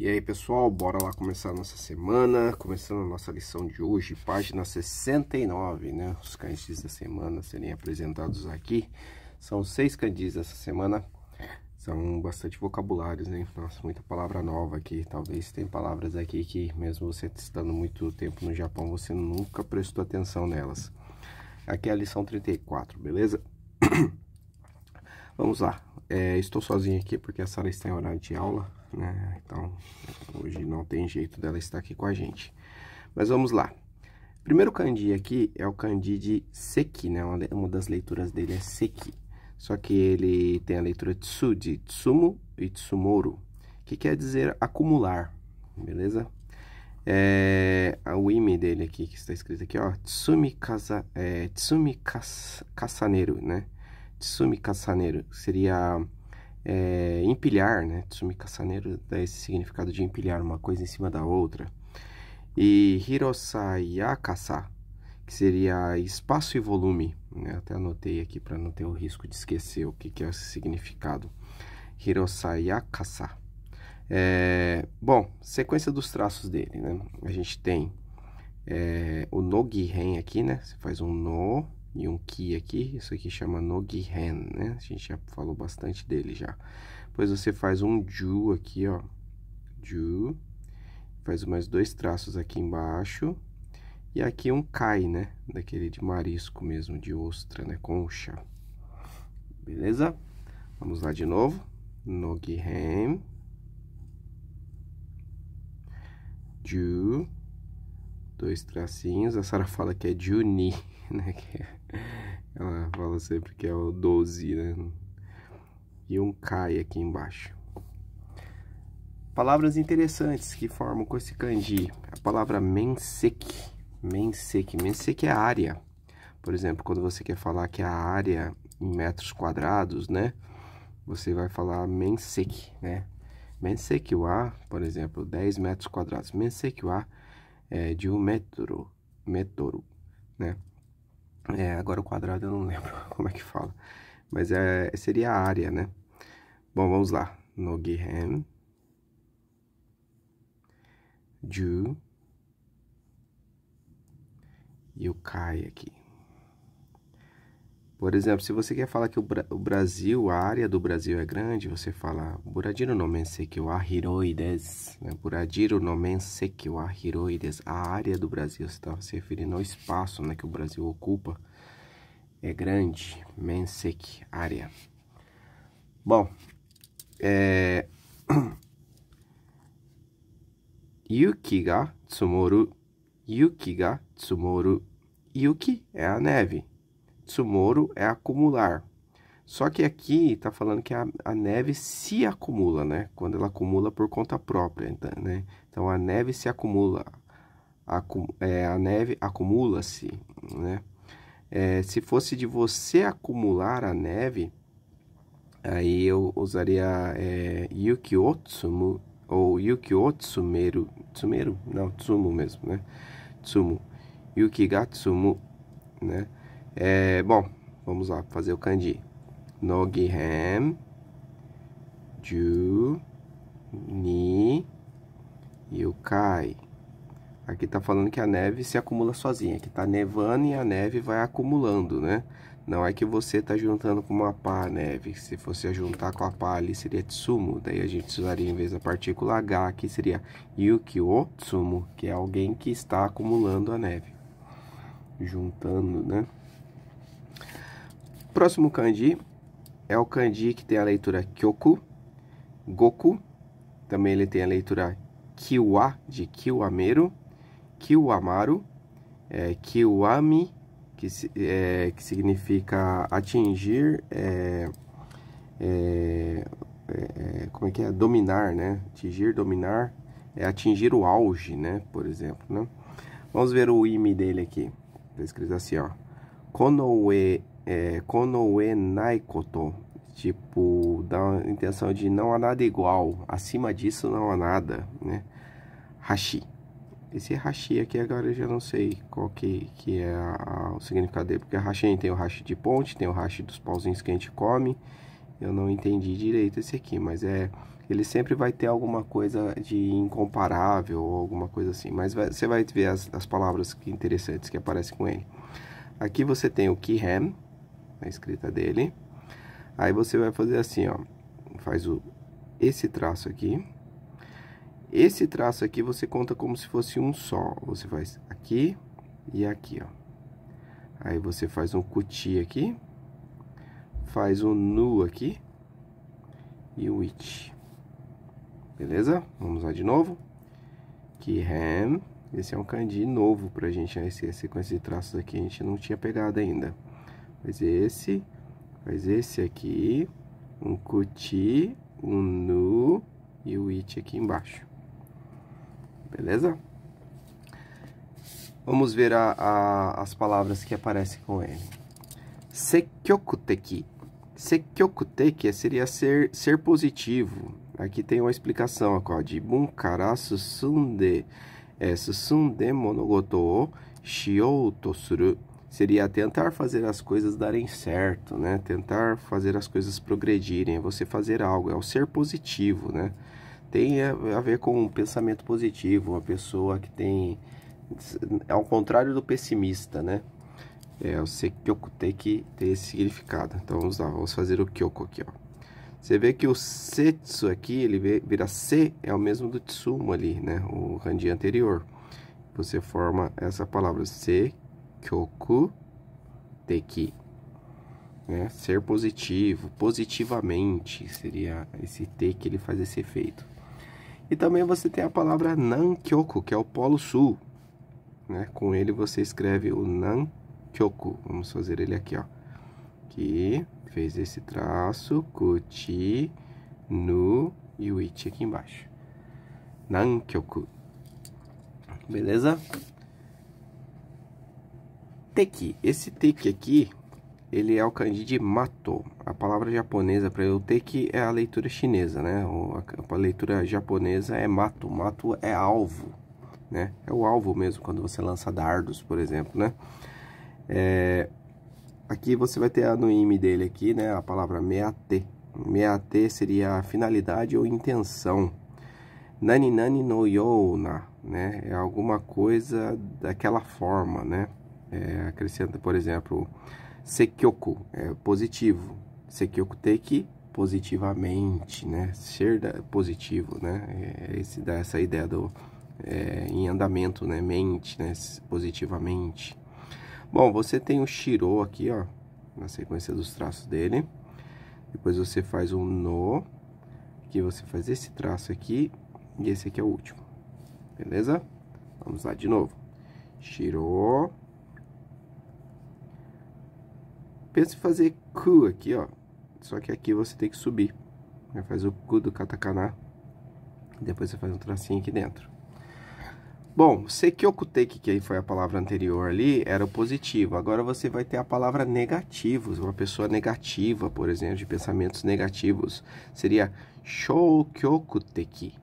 E aí pessoal, bora lá começar a nossa semana, começando a nossa lição de hoje, página 69, né? Os candis da semana serem apresentados aqui. São seis candis essa semana, são bastante vocabulários, né? Nossa, muita palavra nova aqui, talvez tem palavras aqui que mesmo você estando muito tempo no Japão, você nunca prestou atenção nelas. Aqui é a lição 34, beleza? Vamos lá, é, estou sozinho aqui porque a Sara está em horário de aula, né? Então, hoje não tem jeito dela estar aqui com a gente. Mas vamos lá. primeiro candi aqui é o candi de Seki, né? Uma, uma das leituras dele é Seki. Só que ele tem a leitura Tsu, de Tsumu e Tsumoru, que quer dizer acumular, beleza? É, o ime dele aqui, que está escrito aqui, ó, Tsumi, casa, é, tsumi kas, né? Tsumi Kasaneiro, seria é, empilhar, né? Tsumi Casaneiro dá esse significado de empilhar uma coisa em cima da outra. E Hirosayakasa, que seria espaço e volume. Né? Até anotei aqui para não ter o risco de esquecer o que, que é esse significado. Hirosayakasa. É, bom, sequência dos traços dele, né? A gente tem é, o ren aqui, né? Você faz um No, e um Ki aqui, isso aqui chama Nogihen, né? A gente já falou bastante dele já. Depois você faz um Ju aqui, ó, Ju, faz mais dois traços aqui embaixo, e aqui um Kai, né? Daquele de marisco mesmo, de ostra, né? Concha. Beleza? Vamos lá de novo. Nogihen. Ju. Dois tracinhos. A Sara fala que é Juni, né? Que é ela fala sempre que é o 12, né? E um cai aqui embaixo. Palavras interessantes que formam com esse kanji. A palavra menseki. Menseki. Menseki é área. Por exemplo, quando você quer falar que é a área em metros quadrados, né? Você vai falar menseki, né? o wa, por exemplo, 10 metros quadrados. o wa é de um metro, metro, né? É, agora o quadrado eu não lembro como é que fala. Mas é, seria a área, né? Bom, vamos lá. Nogiham. Ju. E o Kai aqui. Por exemplo, se você quer falar que o, Brasil, a área do Brasil é grande, você fala Buradiro no Mensekyo a hiroides. Né? Buradiro no Mensekyo o hiroides. A área do Brasil, você está se referindo ao espaço né, que o Brasil ocupa. É grande, Mensek, área. Bom, é... Yuki ga tsumoru. Yuki ga tsumoru. Yuki é a neve. Tsumoro é acumular. Só que aqui está falando que a, a, neve se acumula, né? Quando ela acumula por conta própria, então, né? Então a neve se acumula, é, a neve acumula-se, né? É, se fosse de você acumular a neve, aí eu usaria é, Yukiotsumu ou Yukiotsumeru, tsumeru, não, tsumu mesmo, né? Tsumu. Yukigatsumu, né? É, bom, vamos lá fazer o kanji. hem Ju Ni Yukai. Aqui tá falando que a neve se acumula sozinha. Aqui tá nevando e a neve vai acumulando, né? Não é que você tá juntando com uma pá a neve. Se fosse juntar com a pá ali seria tsumo. Daí a gente usaria em vez da partícula H aqui seria Yukio Tsumo, que é alguém que está acumulando a neve. Juntando, né? Próximo kanji é o kanji que tem a leitura Kyoku, Goku. Também ele tem a leitura Kiwa, de Kiwameru, Kiwamaru, é, Kiwami, que, é, que significa atingir, é, é, é, é, como é que é? Dominar, né? Atingir, dominar, é atingir o auge, né? Por exemplo, né? Vamos ver o imi dele aqui. Está escrito assim, ó. Konoe é, konoe naikoto, tipo, dá a intenção de não há nada igual, acima disso não há nada, né? Hashi. Esse hashi aqui agora eu já não sei qual que, que é a, a, o significado dele, porque hashi tem o hashi de ponte, tem o hashi dos pauzinhos que a gente come, eu não entendi direito esse aqui, mas é ele sempre vai ter alguma coisa de incomparável ou alguma coisa assim. Mas vai, você vai ver as, as palavras que interessantes que aparecem com ele. Aqui você tem o kihem, na escrita dele. Aí você vai fazer assim, ó, faz o esse traço aqui. Esse traço aqui você conta como se fosse um só. Você faz aqui e aqui, ó. Aí você faz um cuti aqui, faz um nu aqui e um it. Beleza? Vamos lá de novo. Que ham. Esse é um candi novo pra gente, né? Essa sequência de traços aqui a gente não tinha pegado ainda faz esse, faz esse aqui, um cuti, um nu e o it aqui embaixo. Beleza? Vamos ver a, a, as palavras que aparecem com ele. Sekyokuteki. Sekyokuteki seria ser, ser positivo. Aqui tem uma explicação, ó, de Bunkara Susunde. É, susunde monogoto o shio to suru seria tentar fazer as coisas darem certo, né? Tentar fazer as coisas progredirem, é você fazer algo, é o ser positivo, né? Tem a ver com um pensamento positivo, uma pessoa que tem ao contrário do pessimista, né? É, que tem que ter esse significado. Então vamos lá, vamos fazer o Kyoko aqui, ó. Você vê que o Setsu aqui, ele vira C, é o mesmo do Tsumo ali, né? O kanji anterior. Você forma essa palavra, C, kyoku deki. Né? Ser positivo, positivamente seria esse te que ele faz esse efeito. E também você tem a palavra Nankyoku, que é o Polo Sul. Né? Com ele você escreve o Nankyoku. Vamos fazer ele aqui, ó. Que fez esse traço, Kuti, Nu e Uichi aqui embaixo. Nankyoku. Beleza? teki. Esse teki aqui, ele é o kanji de mato. A palavra japonesa para o teki é a leitura chinesa, né? A, leitura japonesa é mato. Mato é alvo, né? É o alvo mesmo quando você lança dardos, por exemplo, né? É... Aqui você vai ter a noime dele aqui, né? A palavra meate. Meate seria a finalidade ou intenção. Nani nani no yona, né? É alguma coisa daquela forma, né? é, acrescenta, por exemplo, sekyoku, é positivo. Sekyoku teki, positivamente, né? Ser da, positivo, né? É, esse, dá essa ideia do é, em andamento, né? Mente, né? Positivamente. Bom, você tem o Shiro aqui, ó, na sequência dos traços dele. Depois você faz um No, que você faz esse traço aqui, e esse aqui é o último. Beleza? Vamos lá de novo. Shiro, Pensa em fazer cu aqui, ó. Só que aqui você tem que subir. Aí faz o cu do katakana. Depois você faz um tracinho aqui dentro. Bom, sekyokuteki, que aí foi a palavra anterior ali, era o positivo. Agora você vai ter a palavra negativos, uma pessoa negativa, por exemplo, de pensamentos negativos. Seria shoukyokuteki.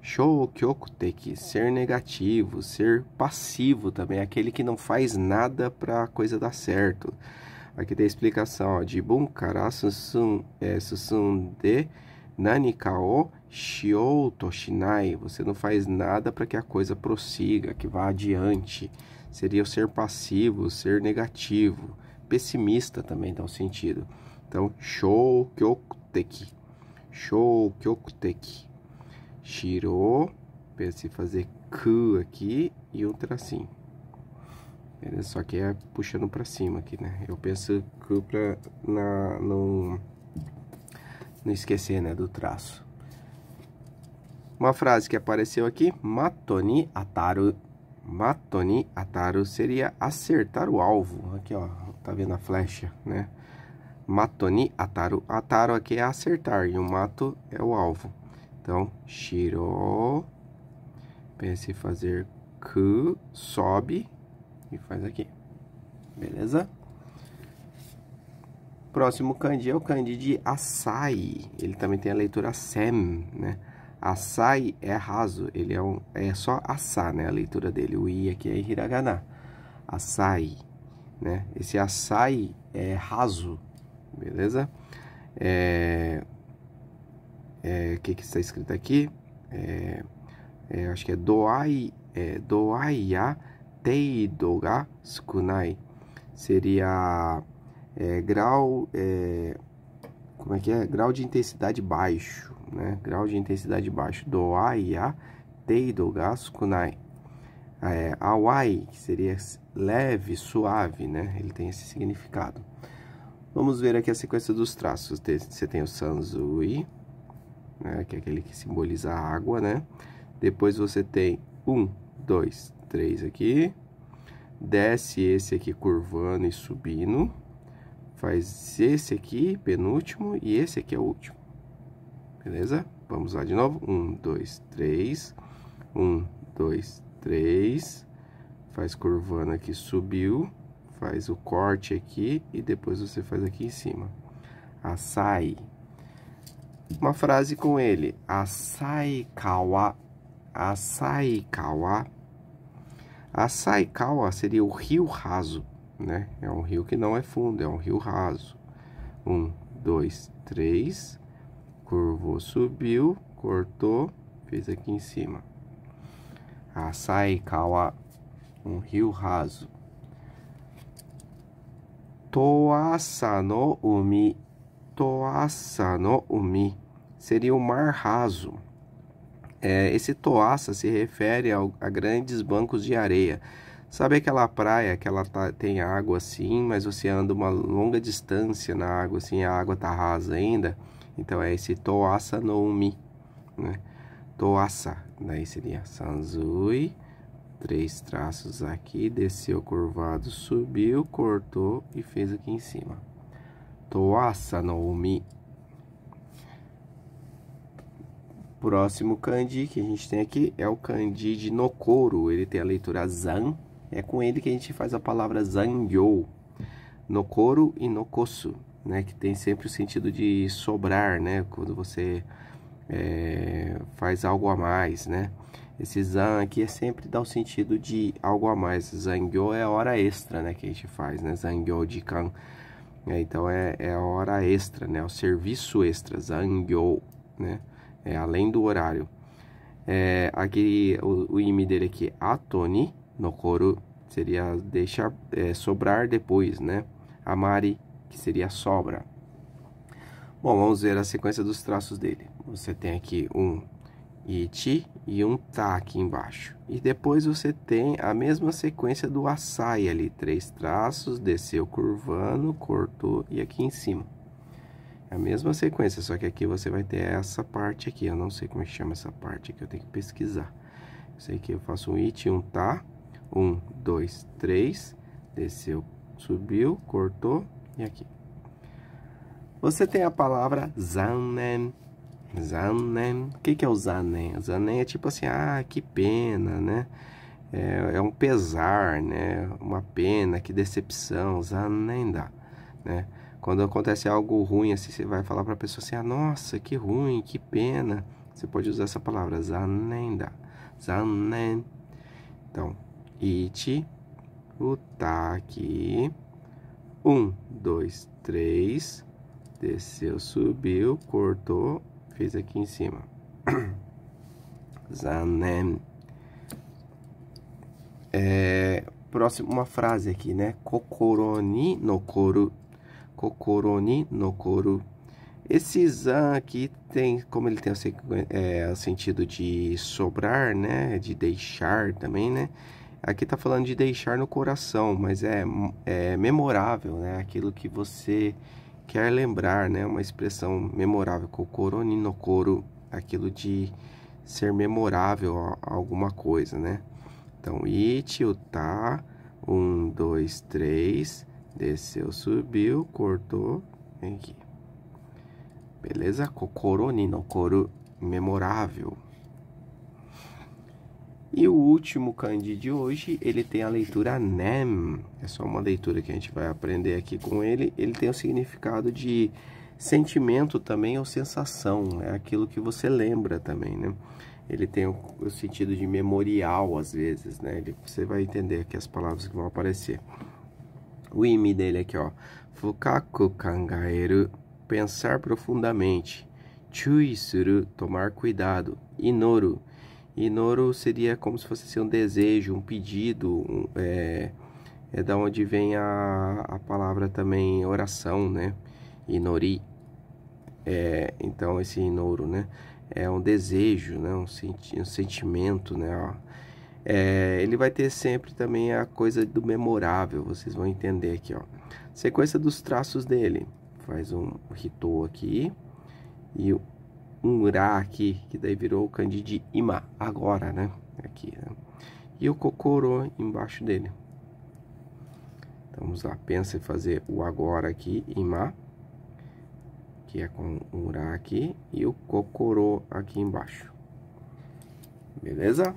Shoukyokuteki, ser negativo, ser passivo também, aquele que não faz nada para a coisa dar certo. Aqui tem a explicação, ó. Jibun kara susun, de é, susunde nanikao shio toshinai. Você não faz nada para que a coisa prossiga, que vá adiante. Seria o ser passivo, o ser negativo. Pessimista também dá um sentido. Então, shou kyokuteki. Shou kyokuteki. Shiro, pensei fazer ku aqui e um tracinho só que é puxando para cima aqui, né? Eu penso que pra na, não, não esquecer né, do traço. Uma frase que apareceu aqui, Matoni Ataru, Matoni Ataru seria acertar o alvo. Aqui, ó, tá vendo a flecha, né? Matoni Ataru, Ataru aqui é acertar e o mato é o alvo. Então, Shiro, pense em fazer Ku, sobe, e faz aqui. Beleza? Próximo kanji é o kanji de açaí. Ele também tem a leitura sem, né? Açaí é raso, ele é, um, é só assar, né? A leitura dele, o i aqui é hiragana. Açaí, né? Esse açaí é raso, beleza? É... É, o que que está escrito aqui? É, é, acho que é doai, é, a teido ga sukunai seria é, grau é, como é que é grau de intensidade baixo né grau de intensidade baixo doai a teido ga sukunai é, awai que seria leve suave né ele tem esse significado vamos ver aqui a sequência dos traços você tem o sanzui né, que é aquele que simboliza a água né depois você tem um dois três aqui. Desce esse aqui curvando e subindo. Faz esse aqui, penúltimo, e esse aqui é o último. Beleza? Vamos lá de novo. Um, dois, três. Um, dois, três. Faz curvando aqui, subiu. Faz o corte aqui e depois você faz aqui em cima. Açaí uma frase com ele. Açaí kawa. Açaí kawa a Saikawa seria o rio raso, né? É um rio que não é fundo, é um rio raso. Um, dois, três. Curvou, subiu, cortou, fez aqui em cima. A Saikawa, um rio raso. Toasa no umi. Toasa no umi. Seria o mar raso. É, esse toaça se refere ao, a grandes bancos de areia. Sabe aquela praia que ela tá, tem água assim, mas você anda uma longa distância na água assim, a água tá rasa ainda? Então é esse toaça no mi, né? Toaça, daí seria sanzui, três traços aqui, desceu curvado, subiu, cortou e fez aqui em cima. Toaça no mi próximo kanji que a gente tem aqui é o kanji de Nokoro. Ele tem a leitura Zan. É com ele que a gente faz a palavra Zangyo. Nokoro e Nokosu, né? Que tem sempre o sentido de sobrar, né? Quando você é, faz algo a mais, né? Esse Zan aqui é sempre dá o sentido de algo a mais. Zangyo é a hora extra, né? Que a gente faz, né? Zangyo de kan. É, então é, é a hora extra, né? É o serviço extra, Zangyo, né? é, além do horário. É, aqui o, o dele aqui, atoni, coro seria deixar é, sobrar depois, né? Amari, que seria sobra. Bom, vamos ver a sequência dos traços dele. Você tem aqui um iti e um ta aqui embaixo. E depois você tem a mesma sequência do assai ali, três traços, desceu curvando, cortou e aqui em cima. É a mesma sequência, só que aqui você vai ter essa parte aqui, eu não sei como é que chama essa parte aqui, eu tenho que pesquisar. Isso sei que eu faço um it, um tá, um, dois, três, desceu, subiu, cortou e aqui. Você tem a palavra zanem, zanem, o que, que é o zanem? Zanem é tipo assim, ah, que pena, né? É, é um pesar, né? Uma pena, que decepção, zanem dá, né? Quando acontece algo ruim, assim, você vai falar para a pessoa assim: ah, nossa, que ruim, que pena. Você pode usar essa palavra, zanenda. Zanen. Então, iti, utaki. Um, dois, três. Desceu, subiu, cortou, fez aqui em cima. Zanen. É, próximo, uma frase aqui, né? Kokoroni no koru Kokoroni no coro Esse Zan aqui tem, como ele tem o, é, o sentido de sobrar, né? De deixar também, né? Aqui tá falando de deixar no coração, mas é, é memorável, né? Aquilo que você quer lembrar, né? Uma expressão memorável, Kokoroni no coro Aquilo de ser memorável a, a alguma coisa, né? Então, iti, o tá, um, dois, três Desceu, subiu, cortou. Vem aqui. Beleza? coronino coro no Memorável. E o último kanji de hoje, ele tem a leitura NEM. É só uma leitura que a gente vai aprender aqui com ele. Ele tem o significado de sentimento também ou sensação. É aquilo que você lembra também, né? Ele tem o, o sentido de memorial, às vezes, né? Ele, você vai entender aqui as palavras que vão aparecer o imi dele aqui, ó. Fukaku kangaeru, pensar profundamente. chuisuru, tomar cuidado. Inoru, inoru seria como se fosse assim, um desejo, um pedido, um, é, é da onde vem a, a palavra também oração, né? Inori. É, então esse inouro, né? É um desejo, né? Um, senti um sentimento, né? Ó. É, ele vai ter sempre também a coisa do memorável, vocês vão entender aqui, ó. Sequência dos traços dele. Faz um Ritou aqui e um ura aqui, que daí virou o Candide Ima, agora, né? Aqui, né? E o cocorô embaixo dele. Então, vamos lá, pensa em fazer o agora aqui, Ima, que é com o Urá aqui, e o cocorô aqui embaixo. Beleza?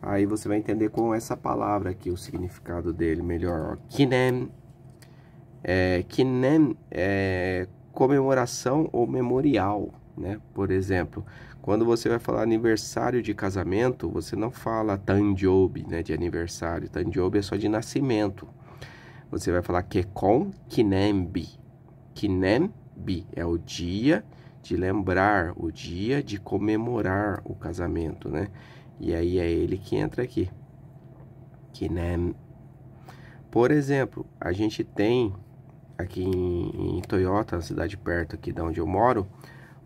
Aí você vai entender com essa palavra aqui o significado dele melhor. Kinem. É, kinem é comemoração ou memorial, né? Por exemplo, quando você vai falar aniversário de casamento, você não fala tanjobi, né, de aniversário. Tanjobi é só de nascimento. Você vai falar kekon kinembi. Kinembi é o dia de lembrar, o dia de comemorar o casamento, né? E aí é ele que entra aqui. Que né? Por exemplo, a gente tem aqui em, em Toyota, na cidade perto aqui de onde eu moro,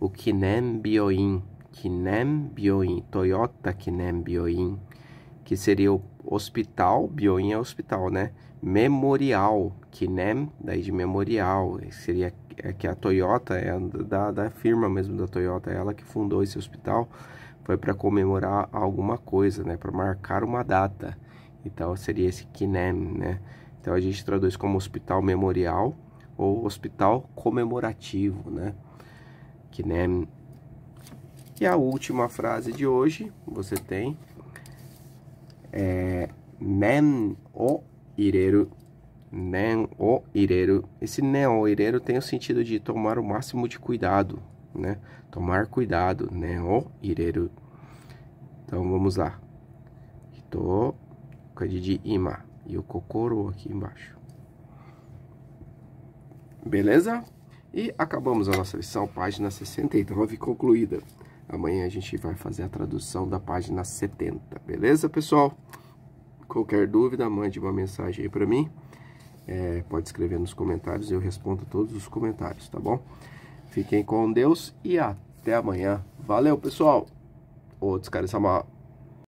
o Kinem Bioin, Kinem Bioin, Toyota Kinem Bioin, que seria o hospital, Bioin é hospital, né? Memorial, Kinem, daí de memorial, seria é que a Toyota é da, da firma mesmo da Toyota, é ela que fundou esse hospital, foi para comemorar alguma coisa, né? Para marcar uma data. Então seria esse Kinem, né? Então a gente traduz como hospital memorial ou hospital comemorativo, né? Kinem. E a última frase de hoje você tem é nem o ireru. Nem o ireru. Esse nen o ireru tem o sentido de tomar o máximo de cuidado, né? Tomar cuidado, né? O ireru. Então vamos lá. Hito, kanji ima e o kokoro aqui embaixo. Beleza? E acabamos a nossa lição, página 69 concluída. Amanhã a gente vai fazer a tradução da página 70, beleza, pessoal? Qualquer dúvida, mande uma mensagem aí para mim. É, pode escrever nos comentários, eu respondo todos os comentários, tá bom? Fiquem com Deus e até amanhã. Valeu, pessoal! Outros são Descarga